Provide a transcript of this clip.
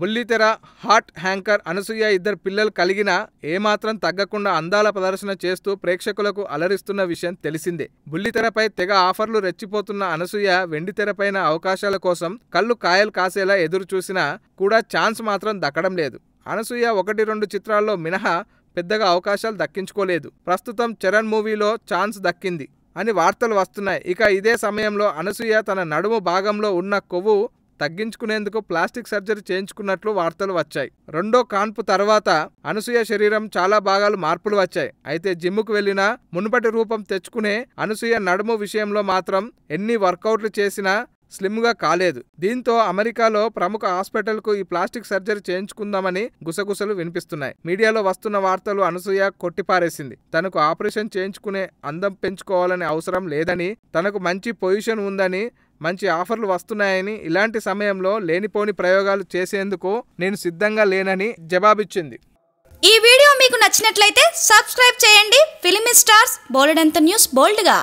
బుల్లితెర హాట్ హ్యాంకర్ అనసూయ ఇద్దరు పిల్లలు కలిగినా ఏమాత్రం తగ్గకుండా అందాల ప్రదర్శన చేస్తూ ప్రేక్షకులకు అలరిస్తున్న విషయం తెలిసిందే బుల్లితెరపై తెగ ఆఫర్లు రెచ్చిపోతున్న అనసూయ వెండితెరపైన అవకాశాల కోసం కళ్ళు కాయలు కాసేలా ఎదురు చూసినా కూడా ఛాన్స్ మాత్రం దక్కడం లేదు అనసూయ ఒకటి రెండు చిత్రాల్లో మినహా పెద్దగా అవకాశాలు దక్కించుకోలేదు ప్రస్తుతం చరణ్ మూవీలో ఛాన్స్ దక్కింది అని వార్తలు వస్తున్నాయి ఇక ఇదే సమయంలో అనసూయ తన నడుము భాగంలో ఉన్న కొవ్వు తగ్గించుకునేందుకు ప్లాస్టిక్ సర్జరీ చేయించుకున్నట్లు వార్తలు వచ్చాయి రెండో కాన్పు తర్వాత అనసూయ శరీరం చాలా భాగాలు మార్పులు వచ్చాయి అయితే జిమ్కు వెళ్లినా మునుపటి రూపం తెచ్చుకునే అనసూయ నడుము విషయంలో మాత్రం ఎన్ని వర్కౌట్లు చేసినా స్లిమ్గా కాలేదు దీంతో అమెరికాలో ప్రముఖ హాస్పిటల్కు ఈ ప్లాస్టిక్ సర్జరీ చేయించుకుందామని గుసగుసలు వినిపిస్తున్నాయి మీడియాలో వస్తున్న వార్తలు అనసూయ కొట్టిపారేసింది తనకు ఆపరేషన్ చేయించుకునే అందం పెంచుకోవాలనే అవసరం లేదని తనకు మంచి పొజిషన్ ఉందని మంచి ఆఫర్లు వస్తున్నాయని ఇలాంటి సమయంలో లేనిపోని ప్రయోగాలు చేసేందుకు నేను సిద్ధంగా లేనని జవాబిచ్చింది ఈ వీడియో మీకు నచ్చినట్లయితే సబ్స్క్రైబ్ చేయండి ఫిలిం స్టార్స్ బోల్డ్ అంత న్యూస్ బోల్డ్గా